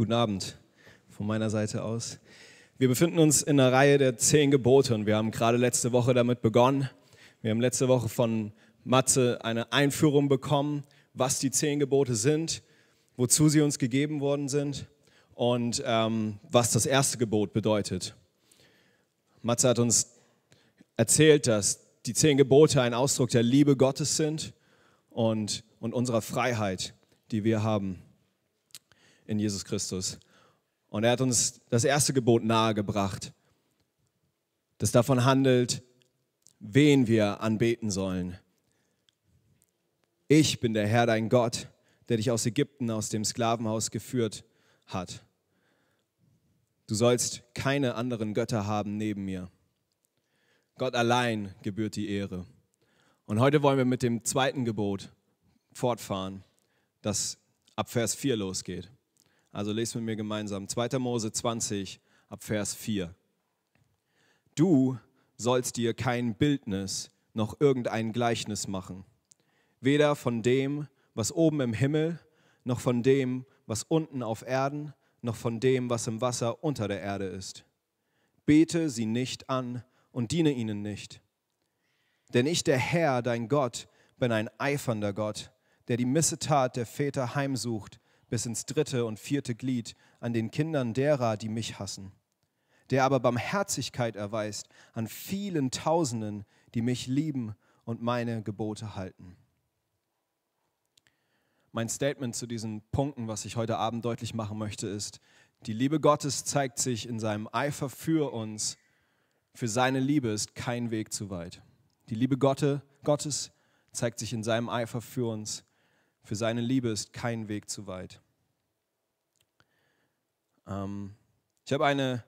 Guten Abend von meiner Seite aus. Wir befinden uns in der Reihe der zehn Gebote und wir haben gerade letzte Woche damit begonnen. Wir haben letzte Woche von Matze eine Einführung bekommen, was die zehn Gebote sind, wozu sie uns gegeben worden sind und ähm, was das erste Gebot bedeutet. Matze hat uns erzählt, dass die zehn Gebote ein Ausdruck der Liebe Gottes sind und, und unserer Freiheit, die wir haben in Jesus Christus. Und er hat uns das erste Gebot nahegebracht, das davon handelt, wen wir anbeten sollen. Ich bin der Herr, dein Gott, der dich aus Ägypten, aus dem Sklavenhaus geführt hat. Du sollst keine anderen Götter haben neben mir. Gott allein gebührt die Ehre. Und heute wollen wir mit dem zweiten Gebot fortfahren, das ab Vers 4 losgeht. Also lest mit mir gemeinsam 2. Mose 20 ab Vers 4. Du sollst dir kein Bildnis noch irgendein Gleichnis machen, weder von dem, was oben im Himmel, noch von dem, was unten auf Erden, noch von dem, was im Wasser unter der Erde ist. Bete sie nicht an und diene ihnen nicht. Denn ich, der Herr, dein Gott, bin ein eifernder Gott, der die Missetat der Väter heimsucht bis ins dritte und vierte Glied an den Kindern derer, die mich hassen, der aber Barmherzigkeit erweist an vielen Tausenden, die mich lieben und meine Gebote halten. Mein Statement zu diesen Punkten, was ich heute Abend deutlich machen möchte, ist, die Liebe Gottes zeigt sich in seinem Eifer für uns. Für seine Liebe ist kein Weg zu weit. Die Liebe Gottes zeigt sich in seinem Eifer für uns. Für seine Liebe ist kein Weg zu weit. Ähm, ich habe eine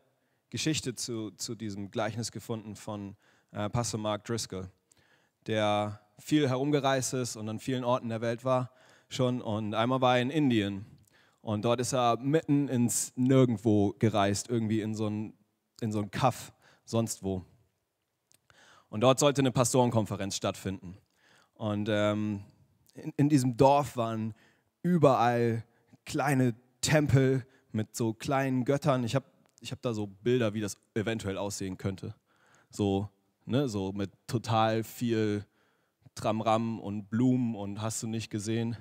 Geschichte zu, zu diesem Gleichnis gefunden von äh, Pastor Mark Driscoll, der viel herumgereist ist und an vielen Orten der Welt war schon. Und einmal war er in Indien und dort ist er mitten ins Nirgendwo gereist, irgendwie in so ein, in so ein Kaff, sonst wo. Und dort sollte eine Pastorenkonferenz stattfinden. Und ähm, in, in diesem Dorf waren überall kleine Tempel mit so kleinen Göttern. Ich habe ich hab da so Bilder, wie das eventuell aussehen könnte. So, ne, so mit total viel Tramram und Blumen und hast du nicht gesehen,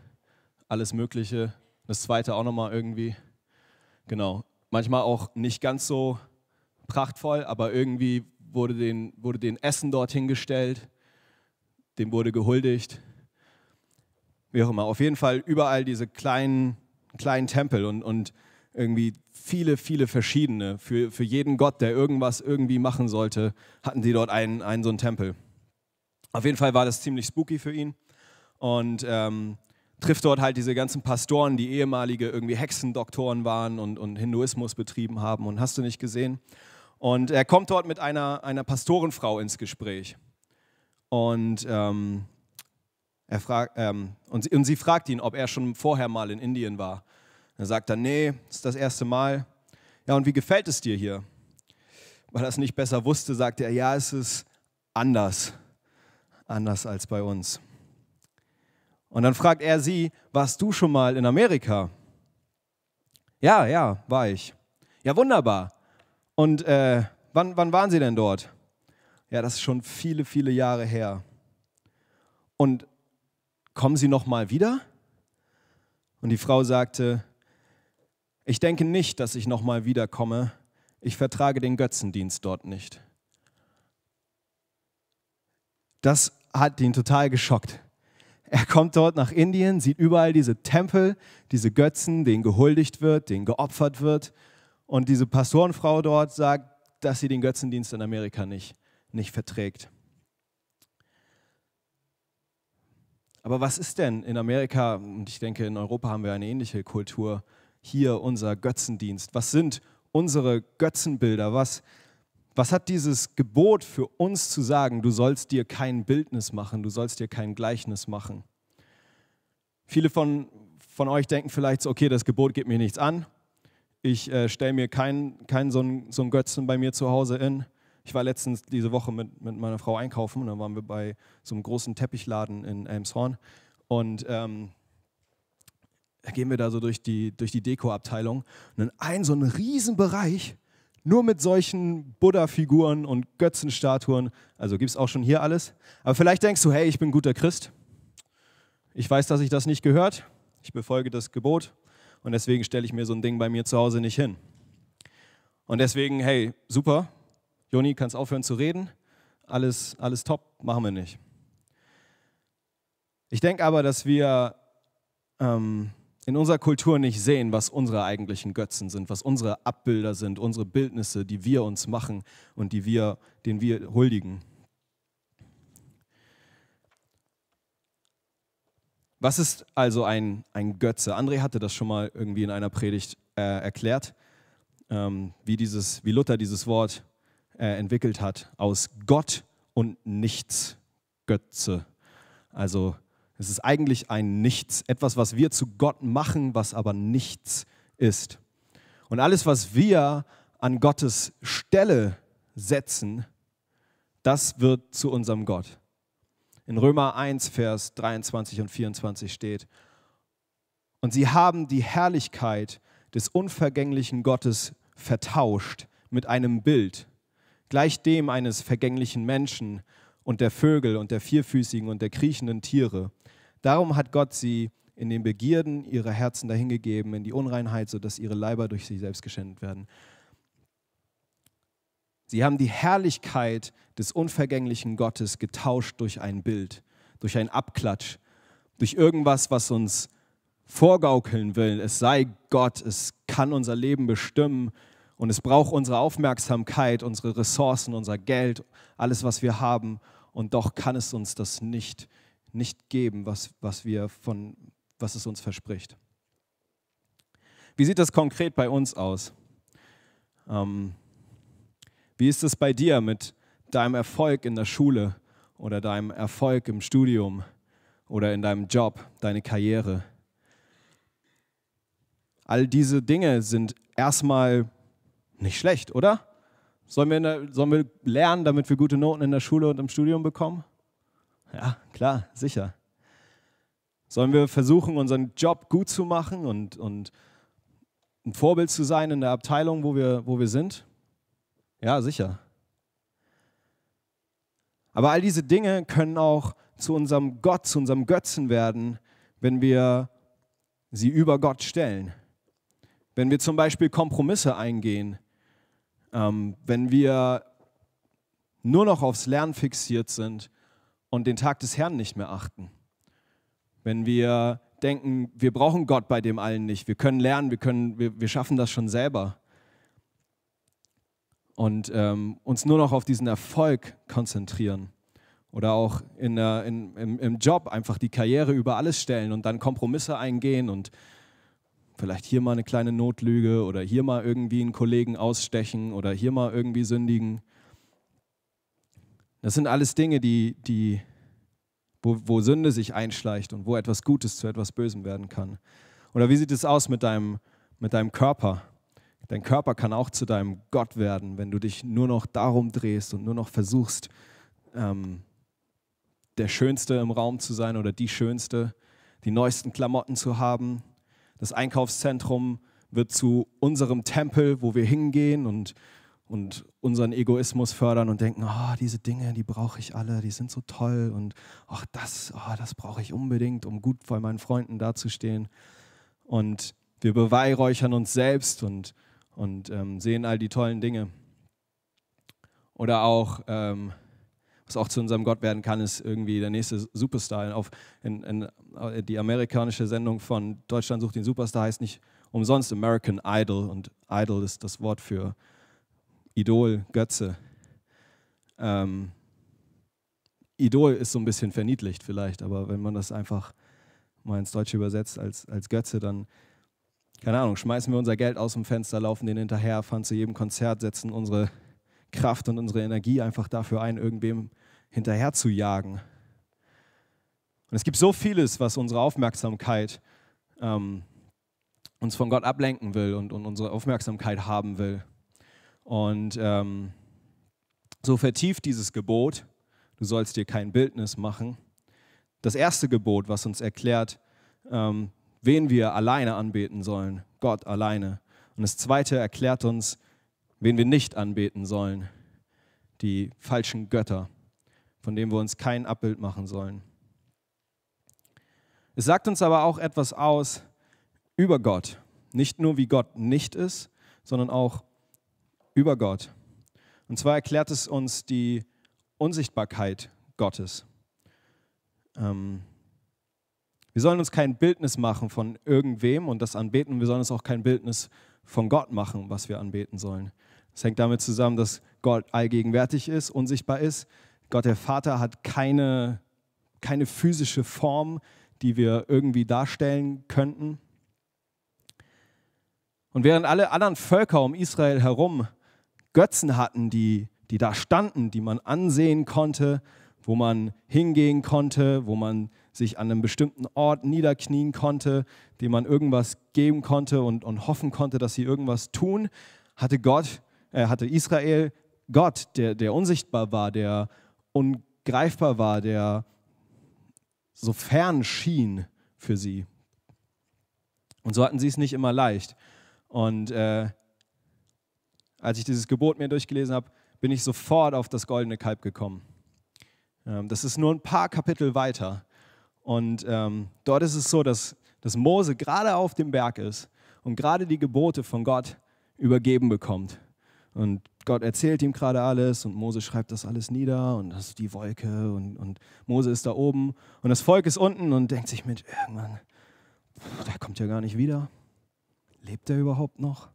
alles Mögliche. Das zweite auch nochmal irgendwie. Genau. Manchmal auch nicht ganz so prachtvoll, aber irgendwie wurde den, wurde den Essen dorthin gestellt, dem wurde gehuldigt wie auch immer. Auf jeden Fall überall diese kleinen, kleinen Tempel und, und irgendwie viele, viele verschiedene. Für, für jeden Gott, der irgendwas irgendwie machen sollte, hatten sie dort einen, einen so einen Tempel. Auf jeden Fall war das ziemlich spooky für ihn und ähm, trifft dort halt diese ganzen Pastoren, die ehemalige irgendwie Hexendoktoren waren und, und Hinduismus betrieben haben und hast du nicht gesehen. Und er kommt dort mit einer, einer Pastorenfrau ins Gespräch. Und ähm, Frag, ähm, und, sie, und sie fragt ihn, ob er schon vorher mal in Indien war. Er sagt dann, nee, ist das erste Mal. Ja, und wie gefällt es dir hier? Weil er es nicht besser wusste, sagte er, ja, es ist anders. Anders als bei uns. Und dann fragt er sie, warst du schon mal in Amerika? Ja, ja, war ich. Ja, wunderbar. Und äh, wann, wann waren Sie denn dort? Ja, das ist schon viele, viele Jahre her. Und kommen Sie noch mal wieder? Und die Frau sagte, ich denke nicht, dass ich noch mal wiederkomme. Ich vertrage den Götzendienst dort nicht. Das hat ihn total geschockt. Er kommt dort nach Indien, sieht überall diese Tempel, diese Götzen, denen gehuldigt wird, denen geopfert wird. Und diese Pastorenfrau dort sagt, dass sie den Götzendienst in Amerika nicht, nicht verträgt. Aber was ist denn in Amerika, und ich denke, in Europa haben wir eine ähnliche Kultur, hier unser Götzendienst? Was sind unsere Götzenbilder? Was, was hat dieses Gebot für uns zu sagen, du sollst dir kein Bildnis machen, du sollst dir kein Gleichnis machen? Viele von, von euch denken vielleicht, okay, das Gebot geht mir nichts an. Ich äh, stelle mir keinen kein so, so einen Götzen bei mir zu Hause in. Ich war letztens diese Woche mit, mit meiner Frau einkaufen und dann waren wir bei so einem großen Teppichladen in Elmshorn und ähm, gehen wir da so durch die, durch die Dekoabteilung und dann ein so ein Riesenbereich nur mit solchen Buddha-Figuren und Götzenstatuen. Also gibt es auch schon hier alles. Aber vielleicht denkst du, hey, ich bin guter Christ. Ich weiß, dass ich das nicht gehört. Ich befolge das Gebot und deswegen stelle ich mir so ein Ding bei mir zu Hause nicht hin. Und deswegen, hey, super, Joni, kannst aufhören zu reden, alles, alles top, machen wir nicht. Ich denke aber, dass wir ähm, in unserer Kultur nicht sehen, was unsere eigentlichen Götzen sind, was unsere Abbilder sind, unsere Bildnisse, die wir uns machen und die wir, denen wir huldigen. Was ist also ein, ein Götze? André hatte das schon mal irgendwie in einer Predigt äh, erklärt, ähm, wie, dieses, wie Luther dieses Wort äh, entwickelt hat, aus Gott und nichts Götze. Also es ist eigentlich ein Nichts, etwas, was wir zu Gott machen, was aber nichts ist. Und alles, was wir an Gottes Stelle setzen, das wird zu unserem Gott. In Römer 1, Vers 23 und 24 steht, und sie haben die Herrlichkeit des unvergänglichen Gottes vertauscht mit einem Bild gleich dem eines vergänglichen Menschen und der Vögel und der vierfüßigen und der kriechenden Tiere. Darum hat Gott sie in den Begierden ihrer Herzen dahingegeben, in die Unreinheit, sodass ihre Leiber durch sie selbst geschändet werden. Sie haben die Herrlichkeit des unvergänglichen Gottes getauscht durch ein Bild, durch ein Abklatsch, durch irgendwas, was uns vorgaukeln will. Es sei Gott, es kann unser Leben bestimmen, und es braucht unsere Aufmerksamkeit, unsere Ressourcen, unser Geld, alles, was wir haben. Und doch kann es uns das nicht, nicht geben, was, was, wir von, was es uns verspricht. Wie sieht das konkret bei uns aus? Ähm, wie ist es bei dir mit deinem Erfolg in der Schule oder deinem Erfolg im Studium oder in deinem Job, deine Karriere? All diese Dinge sind erstmal nicht schlecht, oder? Sollen wir, der, sollen wir lernen, damit wir gute Noten in der Schule und im Studium bekommen? Ja, klar, sicher. Sollen wir versuchen, unseren Job gut zu machen und, und ein Vorbild zu sein in der Abteilung, wo wir, wo wir sind? Ja, sicher. Aber all diese Dinge können auch zu unserem Gott, zu unserem Götzen werden, wenn wir sie über Gott stellen. Wenn wir zum Beispiel Kompromisse eingehen, ähm, wenn wir nur noch aufs Lernen fixiert sind und den Tag des Herrn nicht mehr achten. Wenn wir denken, wir brauchen Gott bei dem allen nicht, wir können lernen, wir, können, wir, wir schaffen das schon selber. Und ähm, uns nur noch auf diesen Erfolg konzentrieren. Oder auch in, äh, in, im, im Job einfach die Karriere über alles stellen und dann Kompromisse eingehen und vielleicht hier mal eine kleine Notlüge oder hier mal irgendwie einen Kollegen ausstechen oder hier mal irgendwie sündigen. Das sind alles Dinge, die, die, wo, wo Sünde sich einschleicht und wo etwas Gutes zu etwas Bösem werden kann. Oder wie sieht es aus mit deinem, mit deinem Körper? Dein Körper kann auch zu deinem Gott werden, wenn du dich nur noch darum drehst und nur noch versuchst, ähm, der Schönste im Raum zu sein oder die Schönste, die neuesten Klamotten zu haben, das Einkaufszentrum wird zu unserem Tempel, wo wir hingehen und, und unseren Egoismus fördern und denken, oh, diese Dinge, die brauche ich alle, die sind so toll und ach, oh, das, oh, das brauche ich unbedingt, um gut vor meinen Freunden dazustehen. Und wir beweihräuchern uns selbst und, und ähm, sehen all die tollen Dinge. Oder auch ähm, was auch zu unserem Gott werden kann, ist irgendwie der nächste Superstar. Auf, in, in, äh, die amerikanische Sendung von Deutschland sucht den Superstar heißt nicht umsonst American Idol und Idol ist das Wort für Idol, Götze. Ähm, Idol ist so ein bisschen verniedlicht vielleicht, aber wenn man das einfach mal ins Deutsche übersetzt als, als Götze, dann, keine Ahnung, schmeißen wir unser Geld aus dem Fenster, laufen den hinterher, fahren zu jedem Konzert, setzen unsere Kraft und unsere Energie einfach dafür ein, irgendwem hinterher zu jagen. Und es gibt so vieles, was unsere Aufmerksamkeit ähm, uns von Gott ablenken will und, und unsere Aufmerksamkeit haben will. Und ähm, so vertieft dieses Gebot, du sollst dir kein Bildnis machen. Das erste Gebot, was uns erklärt, ähm, wen wir alleine anbeten sollen, Gott alleine. Und das zweite erklärt uns, wen wir nicht anbeten sollen, die falschen Götter, von denen wir uns kein Abbild machen sollen. Es sagt uns aber auch etwas aus über Gott, nicht nur wie Gott nicht ist, sondern auch über Gott. Und zwar erklärt es uns die Unsichtbarkeit Gottes. Ähm, wir sollen uns kein Bildnis machen von irgendwem und das anbeten. Wir sollen uns auch kein Bildnis von Gott machen, was wir anbeten sollen. Es hängt damit zusammen, dass Gott allgegenwärtig ist, unsichtbar ist. Gott der Vater hat keine, keine physische Form, die wir irgendwie darstellen könnten. Und während alle anderen Völker um Israel herum Götzen hatten, die, die da standen, die man ansehen konnte, wo man hingehen konnte, wo man sich an einem bestimmten Ort niederknien konnte, dem man irgendwas geben konnte und, und hoffen konnte, dass sie irgendwas tun, hatte Gott äh, hatte Israel Gott, der, der unsichtbar war, der ungreifbar war, der so fern schien für sie. Und so hatten sie es nicht immer leicht. Und äh, als ich dieses Gebot mir durchgelesen habe, bin ich sofort auf das goldene Kalb gekommen. Ähm, das ist nur ein paar Kapitel weiter. Und ähm, dort ist es so, dass, dass Mose gerade auf dem Berg ist und gerade die Gebote von Gott übergeben bekommt. Und Gott erzählt ihm gerade alles und Mose schreibt das alles nieder und das ist die Wolke und, und Mose ist da oben und das Volk ist unten und denkt sich, mit, irgendwann, der kommt ja gar nicht wieder. Lebt er überhaupt noch?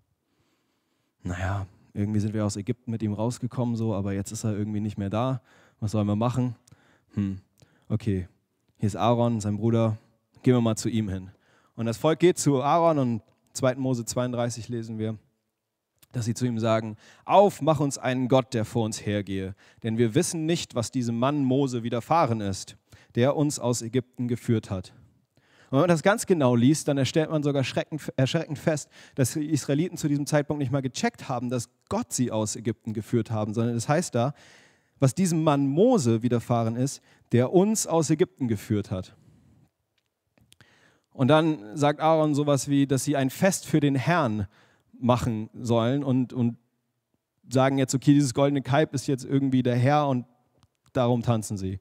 Naja, irgendwie sind wir aus Ägypten mit ihm rausgekommen, so, aber jetzt ist er irgendwie nicht mehr da. Was sollen wir machen? Hm, okay, hier ist Aaron, sein Bruder, gehen wir mal zu ihm hin. Und das Volk geht zu Aaron und 2. Mose 32 lesen wir dass sie zu ihm sagen, auf, mach uns einen Gott, der vor uns hergehe, denn wir wissen nicht, was diesem Mann Mose widerfahren ist, der uns aus Ägypten geführt hat. Und wenn man das ganz genau liest, dann erstellt man sogar erschreckend fest, dass die Israeliten zu diesem Zeitpunkt nicht mal gecheckt haben, dass Gott sie aus Ägypten geführt haben, sondern es das heißt da, was diesem Mann Mose widerfahren ist, der uns aus Ägypten geführt hat. Und dann sagt Aaron sowas wie, dass sie ein Fest für den Herrn machen sollen und, und sagen jetzt, okay, dieses goldene Kalb ist jetzt irgendwie der Herr und darum tanzen sie.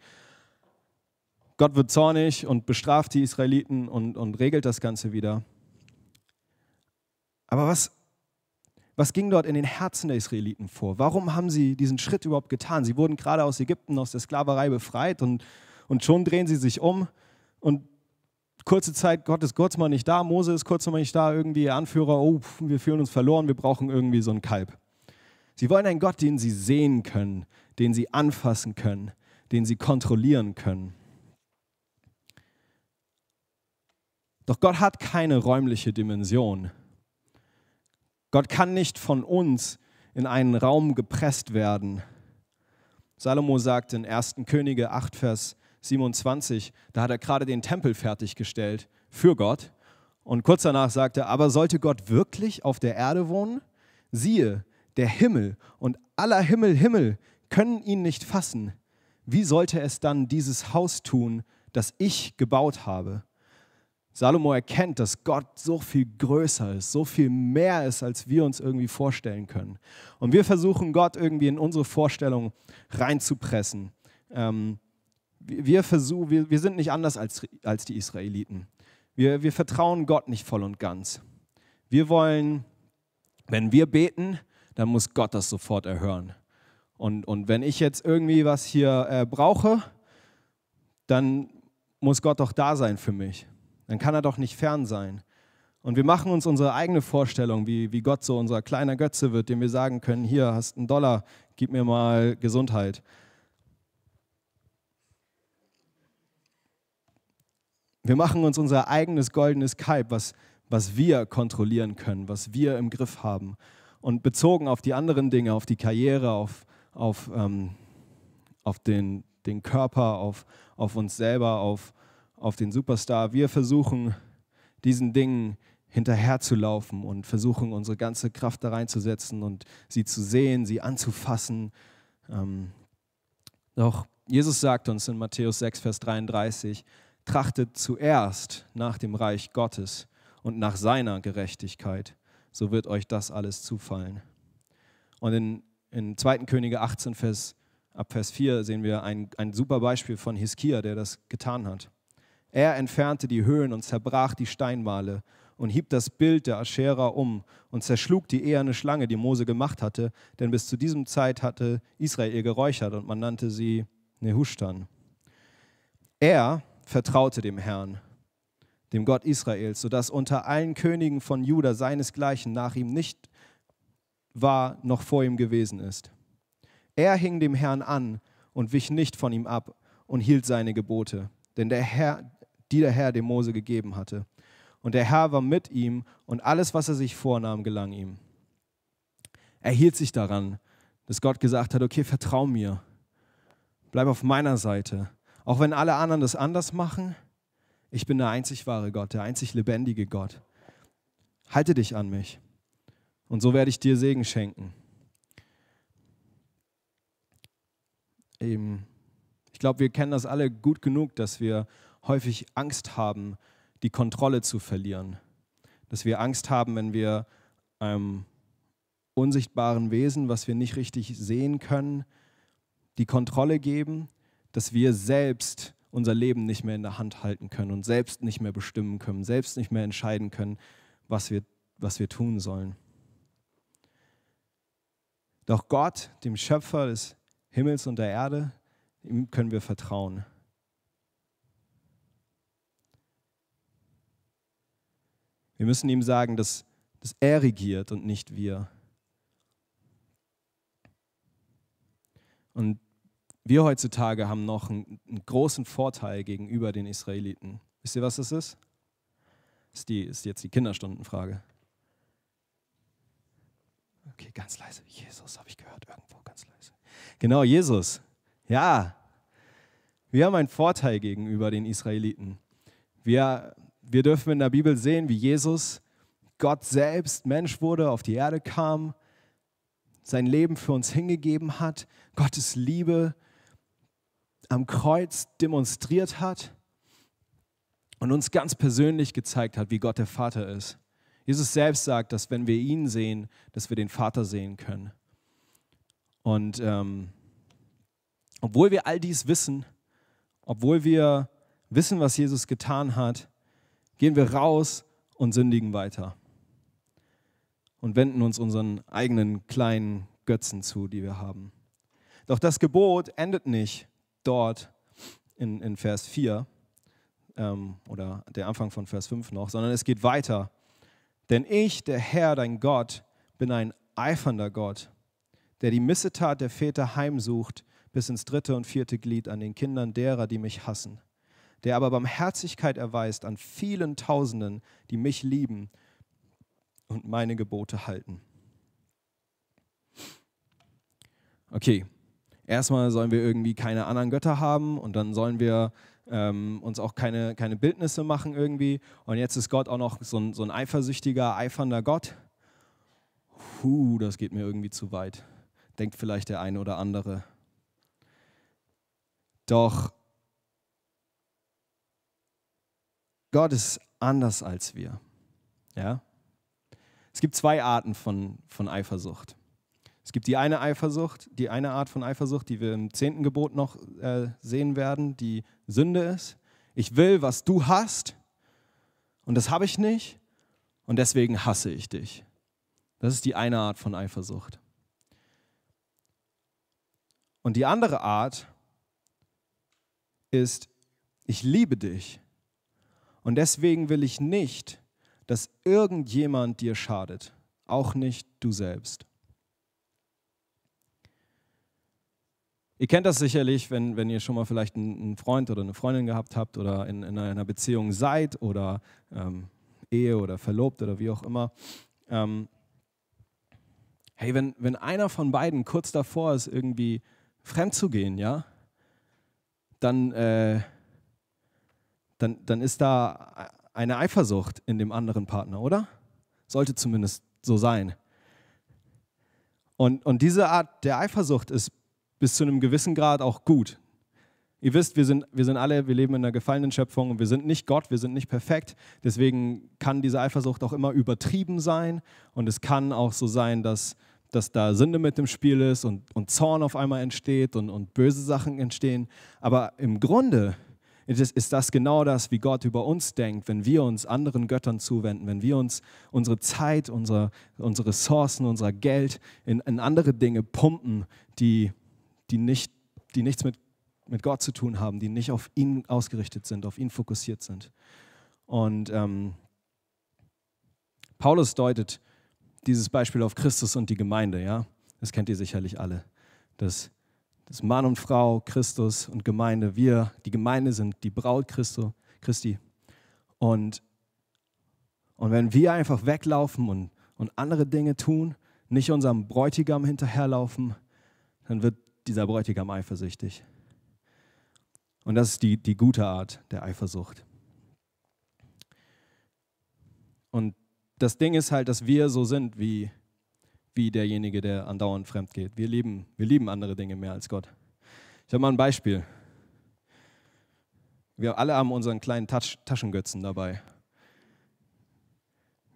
Gott wird zornig und bestraft die Israeliten und, und regelt das Ganze wieder. Aber was, was ging dort in den Herzen der Israeliten vor? Warum haben sie diesen Schritt überhaupt getan? Sie wurden gerade aus Ägypten, aus der Sklaverei befreit und, und schon drehen sie sich um und kurze Zeit, Gott ist kurz mal nicht da, Mose ist kurz mal nicht da, irgendwie ihr Anführer, oh, wir fühlen uns verloren, wir brauchen irgendwie so ein Kalb. Sie wollen einen Gott, den sie sehen können, den sie anfassen können, den sie kontrollieren können. Doch Gott hat keine räumliche Dimension. Gott kann nicht von uns in einen Raum gepresst werden. Salomo sagt in 1. Könige 8, Vers 27, da hat er gerade den Tempel fertiggestellt für Gott. Und kurz danach sagte er, aber sollte Gott wirklich auf der Erde wohnen? Siehe, der Himmel und aller Himmel, Himmel können ihn nicht fassen. Wie sollte es dann dieses Haus tun, das ich gebaut habe? Salomo erkennt, dass Gott so viel größer ist, so viel mehr ist, als wir uns irgendwie vorstellen können. Und wir versuchen, Gott irgendwie in unsere Vorstellung reinzupressen. Ähm, wir, versuch, wir, wir sind nicht anders als, als die Israeliten. Wir, wir vertrauen Gott nicht voll und ganz. Wir wollen, wenn wir beten, dann muss Gott das sofort erhören. Und, und wenn ich jetzt irgendwie was hier äh, brauche, dann muss Gott doch da sein für mich. Dann kann er doch nicht fern sein. Und wir machen uns unsere eigene Vorstellung, wie, wie Gott so unser kleiner Götze wird, dem wir sagen können, hier hast einen Dollar, gib mir mal Gesundheit. Wir machen uns unser eigenes goldenes Kalb, was, was wir kontrollieren können, was wir im Griff haben. Und bezogen auf die anderen Dinge, auf die Karriere, auf, auf, ähm, auf den, den Körper, auf, auf uns selber, auf, auf den Superstar, wir versuchen diesen Dingen hinterherzulaufen und versuchen unsere ganze Kraft da reinzusetzen und sie zu sehen, sie anzufassen. Ähm, doch Jesus sagt uns in Matthäus 6, Vers 33, Trachtet zuerst nach dem Reich Gottes und nach seiner Gerechtigkeit, so wird euch das alles zufallen. Und in, in 2. Könige 18, Vers, ab Vers 4 sehen wir ein, ein super Beispiel von Hiskia, der das getan hat. Er entfernte die Höhen und zerbrach die Steinmale und hieb das Bild der Aschera um und zerschlug die eherne Schlange, die Mose gemacht hatte, denn bis zu diesem Zeit hatte Israel ihr geräuchert und man nannte sie Nehushtan. Er vertraute dem Herrn, dem Gott Israels, sodass unter allen Königen von Juda seinesgleichen nach ihm nicht war noch vor ihm gewesen ist. Er hing dem Herrn an und wich nicht von ihm ab und hielt seine Gebote, denn der Herr, die der Herr dem Mose gegeben hatte. Und der Herr war mit ihm und alles, was er sich vornahm, gelang ihm. Er hielt sich daran, dass Gott gesagt hat, okay, vertrau mir, bleib auf meiner Seite, auch wenn alle anderen das anders machen, ich bin der einzig wahre Gott, der einzig lebendige Gott. Halte dich an mich und so werde ich dir Segen schenken. Eben, ich glaube, wir kennen das alle gut genug, dass wir häufig Angst haben, die Kontrolle zu verlieren. Dass wir Angst haben, wenn wir einem ähm, unsichtbaren Wesen, was wir nicht richtig sehen können, die Kontrolle geben dass wir selbst unser Leben nicht mehr in der Hand halten können und selbst nicht mehr bestimmen können, selbst nicht mehr entscheiden können, was wir, was wir tun sollen. Doch Gott, dem Schöpfer des Himmels und der Erde, ihm können wir vertrauen. Wir müssen ihm sagen, dass, dass er regiert und nicht wir. Und wir heutzutage haben noch einen, einen großen Vorteil gegenüber den Israeliten. Wisst ihr, was das ist? Ist, die, ist jetzt die Kinderstundenfrage. Okay, ganz leise. Jesus habe ich gehört, irgendwo ganz leise. Genau, Jesus. Ja. Wir haben einen Vorteil gegenüber den Israeliten. Wir, wir dürfen in der Bibel sehen, wie Jesus, Gott selbst, Mensch wurde, auf die Erde kam, sein Leben für uns hingegeben hat, Gottes Liebe am Kreuz demonstriert hat und uns ganz persönlich gezeigt hat, wie Gott der Vater ist. Jesus selbst sagt, dass wenn wir ihn sehen, dass wir den Vater sehen können. Und ähm, obwohl wir all dies wissen, obwohl wir wissen, was Jesus getan hat, gehen wir raus und sündigen weiter und wenden uns unseren eigenen kleinen Götzen zu, die wir haben. Doch das Gebot endet nicht dort in, in Vers 4 ähm, oder der Anfang von Vers 5 noch, sondern es geht weiter. Denn ich, der Herr, dein Gott, bin ein eifernder Gott, der die Missetat der Väter heimsucht bis ins dritte und vierte Glied an den Kindern derer, die mich hassen, der aber Barmherzigkeit erweist an vielen Tausenden, die mich lieben und meine Gebote halten. Okay, erstmal sollen wir irgendwie keine anderen Götter haben und dann sollen wir ähm, uns auch keine, keine Bildnisse machen irgendwie. Und jetzt ist Gott auch noch so ein, so ein eifersüchtiger, eifernder Gott. Puh, das geht mir irgendwie zu weit, denkt vielleicht der eine oder andere. Doch Gott ist anders als wir. Ja? Es gibt zwei Arten von, von Eifersucht. Es gibt die eine Eifersucht, die eine Art von Eifersucht, die wir im zehnten Gebot noch äh, sehen werden, die Sünde ist. Ich will, was du hast und das habe ich nicht und deswegen hasse ich dich. Das ist die eine Art von Eifersucht. Und die andere Art ist, ich liebe dich und deswegen will ich nicht, dass irgendjemand dir schadet, auch nicht du selbst. Ihr kennt das sicherlich, wenn, wenn ihr schon mal vielleicht einen Freund oder eine Freundin gehabt habt oder in, in einer Beziehung seid oder ähm, Ehe oder verlobt oder wie auch immer. Ähm, hey, wenn, wenn einer von beiden kurz davor ist, irgendwie fremd zu gehen, ja, dann, äh, dann, dann ist da eine Eifersucht in dem anderen Partner, oder? Sollte zumindest so sein. Und, und diese Art der Eifersucht ist bis zu einem gewissen Grad auch gut. Ihr wisst, wir sind, wir sind alle, wir leben in einer gefallenen Schöpfung und wir sind nicht Gott, wir sind nicht perfekt. Deswegen kann diese Eifersucht auch immer übertrieben sein und es kann auch so sein, dass, dass da Sünde mit im Spiel ist und, und Zorn auf einmal entsteht und, und böse Sachen entstehen. Aber im Grunde ist das genau das, wie Gott über uns denkt, wenn wir uns anderen Göttern zuwenden, wenn wir uns unsere Zeit, unsere, unsere Ressourcen, unser Geld in, in andere Dinge pumpen, die die, nicht, die nichts mit, mit Gott zu tun haben, die nicht auf ihn ausgerichtet sind, auf ihn fokussiert sind. Und ähm, Paulus deutet dieses Beispiel auf Christus und die Gemeinde, ja. Das kennt ihr sicherlich alle. Das, dass Mann und Frau, Christus und Gemeinde, wir, die Gemeinde sind die Braut Christo, Christi. Und, und wenn wir einfach weglaufen und, und andere Dinge tun, nicht unserem Bräutigam hinterherlaufen, dann wird dieser Bräutigam eifersüchtig. Und das ist die, die gute Art der Eifersucht. Und das Ding ist halt, dass wir so sind wie, wie derjenige, der andauernd fremd geht. Wir lieben, wir lieben andere Dinge mehr als Gott. Ich habe mal ein Beispiel. Wir alle haben unseren kleinen Tasch Taschengötzen dabei.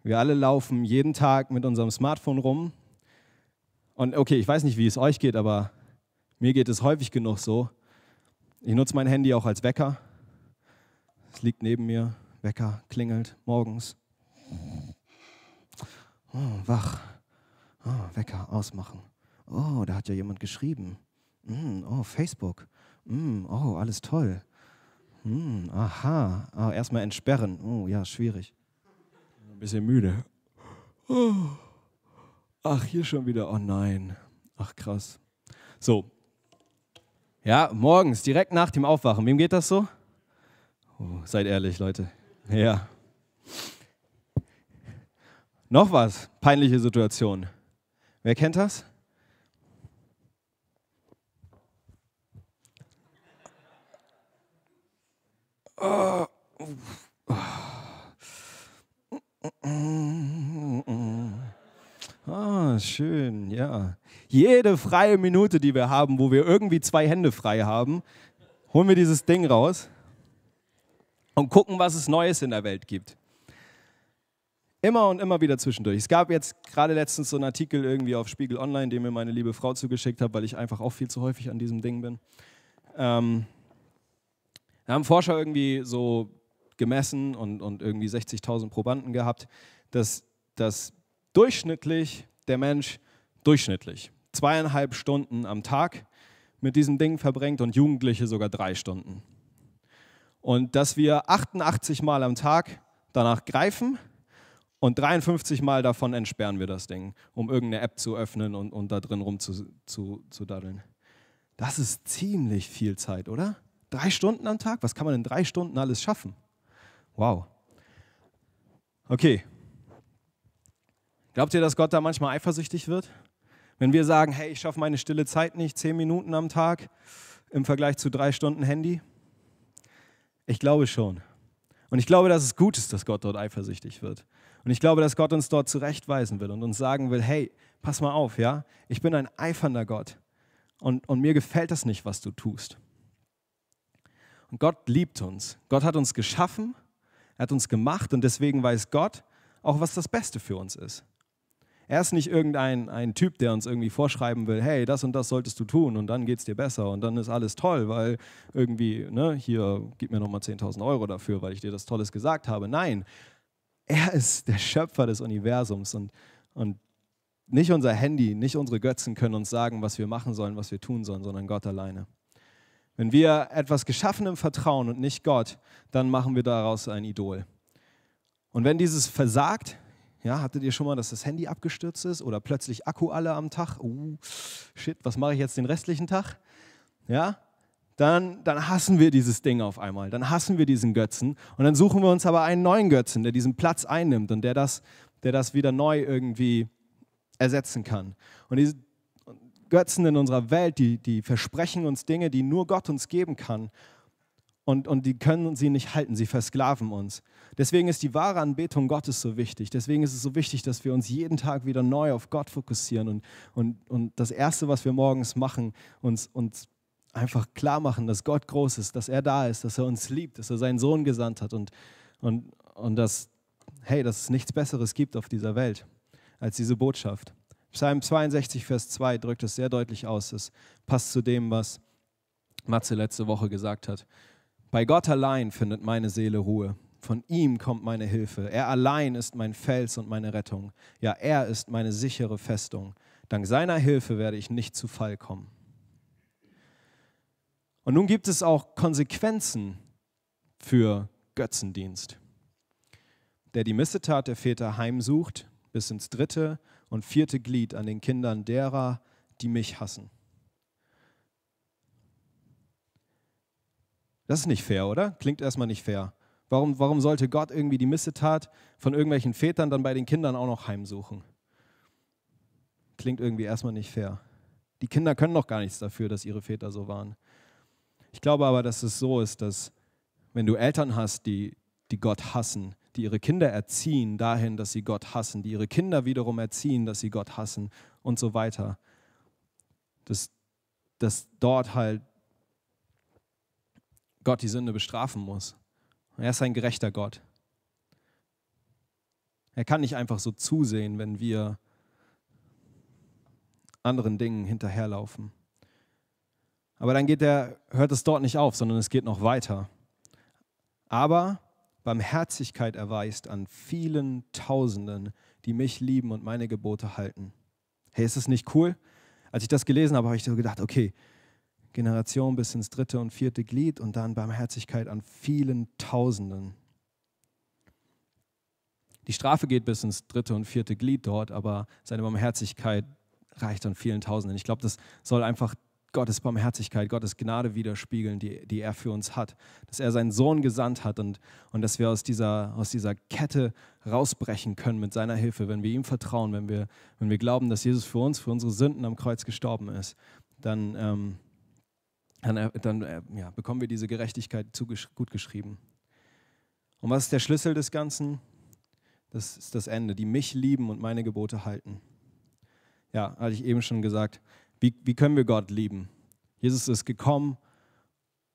Wir alle laufen jeden Tag mit unserem Smartphone rum. Und okay, ich weiß nicht, wie es euch geht, aber mir geht es häufig genug so. Ich nutze mein Handy auch als Wecker. Es liegt neben mir, Wecker klingelt morgens. Oh, wach. Oh, Wecker ausmachen. Oh, da hat ja jemand geschrieben. Mm, oh, Facebook. Mm, oh, alles toll. Mm, aha. Ah, erstmal entsperren. Oh, ja, schwierig. Ein bisschen müde. Oh. Ach, hier schon wieder. Oh nein. Ach, krass. So, ja, morgens, direkt nach dem Aufwachen. Wem geht das so? Oh, seid ehrlich, Leute. Ja. Noch was, peinliche Situation. Wer kennt das? Oh. Oh. Ah, schön, ja. Jede freie Minute, die wir haben, wo wir irgendwie zwei Hände frei haben, holen wir dieses Ding raus und gucken, was es Neues in der Welt gibt. Immer und immer wieder zwischendurch. Es gab jetzt gerade letztens so einen Artikel irgendwie auf Spiegel Online, den mir meine liebe Frau zugeschickt hat, weil ich einfach auch viel zu häufig an diesem Ding bin. Ähm, da haben Forscher irgendwie so gemessen und, und irgendwie 60.000 Probanden gehabt, dass, dass durchschnittlich der Mensch durchschnittlich zweieinhalb Stunden am Tag mit diesem Ding verbringt und Jugendliche sogar drei Stunden. Und dass wir 88 Mal am Tag danach greifen und 53 Mal davon entsperren wir das Ding, um irgendeine App zu öffnen und, und da drin rumzudaddeln. Zu, zu daddeln. das ist ziemlich viel Zeit, oder? Drei Stunden am Tag? Was kann man in drei Stunden alles schaffen? Wow. Okay, Glaubt ihr, dass Gott da manchmal eifersüchtig wird? Wenn wir sagen, hey, ich schaffe meine stille Zeit nicht, zehn Minuten am Tag im Vergleich zu drei Stunden Handy? Ich glaube schon. Und ich glaube, dass es gut ist, dass Gott dort eifersüchtig wird. Und ich glaube, dass Gott uns dort zurechtweisen will und uns sagen will, hey, pass mal auf, ja, ich bin ein eifernder Gott und, und mir gefällt das nicht, was du tust. Und Gott liebt uns. Gott hat uns geschaffen, er hat uns gemacht und deswegen weiß Gott auch, was das Beste für uns ist. Er ist nicht irgendein ein Typ, der uns irgendwie vorschreiben will, hey, das und das solltest du tun und dann geht es dir besser und dann ist alles toll, weil irgendwie, ne, hier, gib mir nochmal 10.000 Euro dafür, weil ich dir das Tolles gesagt habe. Nein, er ist der Schöpfer des Universums und, und nicht unser Handy, nicht unsere Götzen können uns sagen, was wir machen sollen, was wir tun sollen, sondern Gott alleine. Wenn wir etwas geschaffen im Vertrauen und nicht Gott, dann machen wir daraus ein Idol. Und wenn dieses versagt, ja, hattet ihr schon mal, dass das Handy abgestürzt ist oder plötzlich Akku alle am Tag? Uh, shit, was mache ich jetzt den restlichen Tag? Ja, dann, dann, hassen wir dieses Ding auf einmal, dann hassen wir diesen Götzen und dann suchen wir uns aber einen neuen Götzen, der diesen Platz einnimmt und der das, der das wieder neu irgendwie ersetzen kann. Und diese Götzen in unserer Welt, die, die versprechen uns Dinge, die nur Gott uns geben kann und, und die können sie nicht halten, sie versklaven uns. Deswegen ist die wahre Anbetung Gottes so wichtig. Deswegen ist es so wichtig, dass wir uns jeden Tag wieder neu auf Gott fokussieren und, und, und das Erste, was wir morgens machen, uns, uns einfach klar machen, dass Gott groß ist, dass er da ist, dass er uns liebt, dass er seinen Sohn gesandt hat und, und, und dass, hey, dass es nichts Besseres gibt auf dieser Welt als diese Botschaft. Psalm 62, Vers 2 drückt es sehr deutlich aus. Es passt zu dem, was Matze letzte Woche gesagt hat. Bei Gott allein findet meine Seele Ruhe. Von ihm kommt meine Hilfe. Er allein ist mein Fels und meine Rettung. Ja, er ist meine sichere Festung. Dank seiner Hilfe werde ich nicht zu Fall kommen. Und nun gibt es auch Konsequenzen für Götzendienst, der die Missetat der Väter heimsucht bis ins dritte und vierte Glied an den Kindern derer, die mich hassen. Das ist nicht fair, oder? Klingt erstmal nicht fair. Warum, warum sollte Gott irgendwie die Missetat von irgendwelchen Vätern dann bei den Kindern auch noch heimsuchen? Klingt irgendwie erstmal nicht fair. Die Kinder können doch gar nichts dafür, dass ihre Väter so waren. Ich glaube aber, dass es so ist, dass wenn du Eltern hast, die, die Gott hassen, die ihre Kinder erziehen dahin, dass sie Gott hassen, die ihre Kinder wiederum erziehen, dass sie Gott hassen und so weiter, dass, dass dort halt Gott die Sünde bestrafen muss. Er ist ein gerechter Gott. Er kann nicht einfach so zusehen, wenn wir anderen Dingen hinterherlaufen. Aber dann geht der, hört es dort nicht auf, sondern es geht noch weiter. Aber Barmherzigkeit erweist an vielen Tausenden, die mich lieben und meine Gebote halten. Hey, ist das nicht cool? Als ich das gelesen habe, habe ich so gedacht, okay, Generation bis ins dritte und vierte Glied und dann Barmherzigkeit an vielen Tausenden. Die Strafe geht bis ins dritte und vierte Glied dort, aber seine Barmherzigkeit reicht an vielen Tausenden. Ich glaube, das soll einfach Gottes Barmherzigkeit, Gottes Gnade widerspiegeln, die, die er für uns hat. Dass er seinen Sohn gesandt hat und, und dass wir aus dieser, aus dieser Kette rausbrechen können mit seiner Hilfe, wenn wir ihm vertrauen, wenn wir, wenn wir glauben, dass Jesus für uns, für unsere Sünden am Kreuz gestorben ist, dann, ähm, dann, äh, dann äh, ja, bekommen wir diese Gerechtigkeit gut geschrieben. Und was ist der Schlüssel des Ganzen? Das ist das Ende, die mich lieben und meine Gebote halten. Ja, hatte ich eben schon gesagt. Wie, wie können wir Gott lieben? Jesus ist gekommen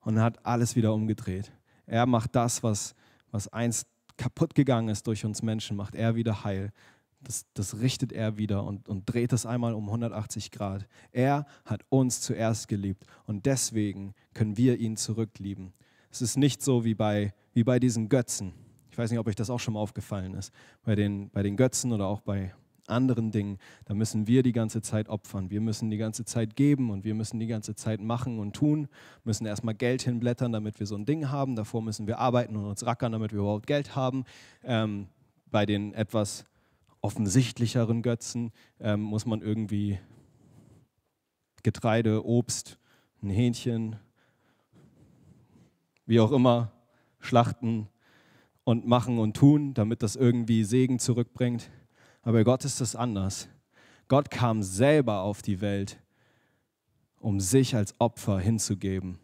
und hat alles wieder umgedreht. Er macht das, was, was einst kaputt gegangen ist durch uns Menschen, macht er wieder heil das, das richtet er wieder und, und dreht das einmal um 180 Grad. Er hat uns zuerst geliebt und deswegen können wir ihn zurücklieben. Es ist nicht so wie bei, wie bei diesen Götzen. Ich weiß nicht, ob euch das auch schon mal aufgefallen ist. Bei den, bei den Götzen oder auch bei anderen Dingen, da müssen wir die ganze Zeit opfern. Wir müssen die ganze Zeit geben und wir müssen die ganze Zeit machen und tun. Müssen erstmal Geld hinblättern, damit wir so ein Ding haben. Davor müssen wir arbeiten und uns rackern, damit wir überhaupt Geld haben. Ähm, bei den etwas offensichtlicheren Götzen ähm, muss man irgendwie Getreide, Obst, ein Hähnchen, wie auch immer, schlachten und machen und tun, damit das irgendwie Segen zurückbringt. Aber bei Gott ist das anders. Gott kam selber auf die Welt, um sich als Opfer hinzugeben.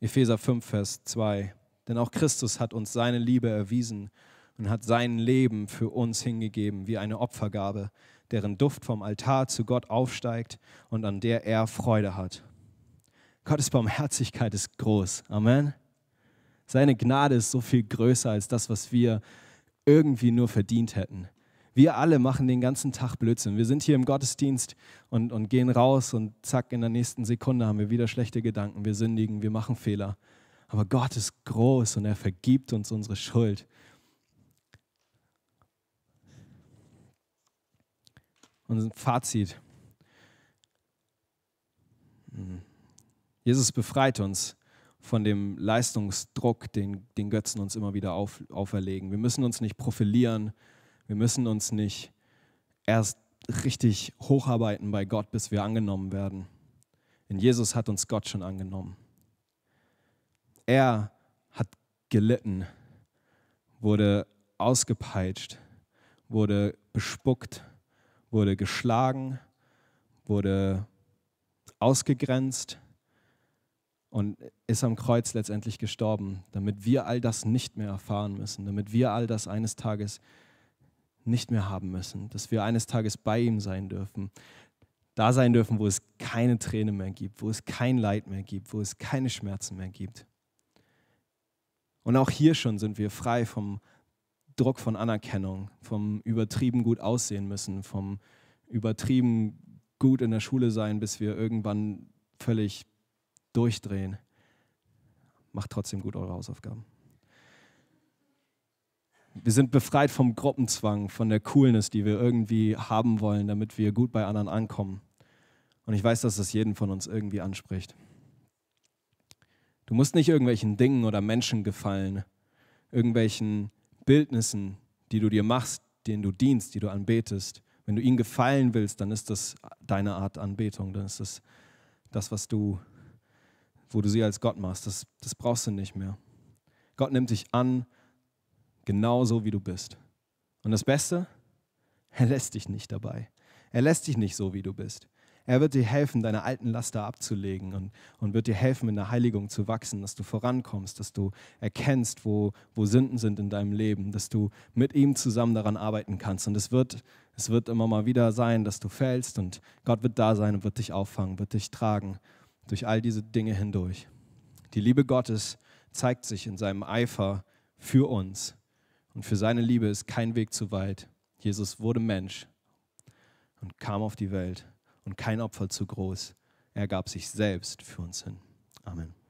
Epheser 5, Vers 2. Denn auch Christus hat uns seine Liebe erwiesen und hat sein Leben für uns hingegeben, wie eine Opfergabe, deren Duft vom Altar zu Gott aufsteigt und an der er Freude hat. Gottes Barmherzigkeit ist groß. Amen. Seine Gnade ist so viel größer als das, was wir irgendwie nur verdient hätten. Wir alle machen den ganzen Tag Blödsinn. Wir sind hier im Gottesdienst und, und gehen raus und zack, in der nächsten Sekunde haben wir wieder schlechte Gedanken. Wir sündigen, wir machen Fehler. Aber Gott ist groß und er vergibt uns unsere Schuld. Und Fazit. Jesus befreit uns von dem Leistungsdruck, den, den Götzen uns immer wieder auf, auferlegen. Wir müssen uns nicht profilieren, wir müssen uns nicht erst richtig hocharbeiten bei Gott, bis wir angenommen werden. In Jesus hat uns Gott schon angenommen. Er hat gelitten, wurde ausgepeitscht, wurde bespuckt, wurde geschlagen, wurde ausgegrenzt und ist am Kreuz letztendlich gestorben, damit wir all das nicht mehr erfahren müssen, damit wir all das eines Tages nicht mehr haben müssen, dass wir eines Tages bei ihm sein dürfen, da sein dürfen, wo es keine Tränen mehr gibt, wo es kein Leid mehr gibt, wo es keine Schmerzen mehr gibt. Und auch hier schon sind wir frei vom Druck von Anerkennung, vom übertrieben gut aussehen müssen, vom übertrieben gut in der Schule sein, bis wir irgendwann völlig durchdrehen. Macht trotzdem gut eure Hausaufgaben. Wir sind befreit vom Gruppenzwang, von der Coolness, die wir irgendwie haben wollen, damit wir gut bei anderen ankommen. Und ich weiß, dass das jeden von uns irgendwie anspricht. Du musst nicht irgendwelchen Dingen oder Menschen gefallen, irgendwelchen Bildnissen, die du dir machst, denen du dienst, die du anbetest. Wenn du ihnen gefallen willst, dann ist das deine Art Anbetung, dann ist das das, was du, wo du sie als Gott machst. Das, das brauchst du nicht mehr. Gott nimmt dich an, genauso wie du bist. Und das Beste, er lässt dich nicht dabei. Er lässt dich nicht so, wie du bist. Er wird dir helfen, deine alten Laster abzulegen und, und wird dir helfen, in der Heiligung zu wachsen, dass du vorankommst, dass du erkennst, wo, wo Sünden sind in deinem Leben, dass du mit ihm zusammen daran arbeiten kannst. Und es wird, es wird immer mal wieder sein, dass du fällst und Gott wird da sein und wird dich auffangen, wird dich tragen durch all diese Dinge hindurch. Die Liebe Gottes zeigt sich in seinem Eifer für uns. Und für seine Liebe ist kein Weg zu weit. Jesus wurde Mensch und kam auf die Welt und kein Opfer zu groß. Er gab sich selbst für uns hin. Amen.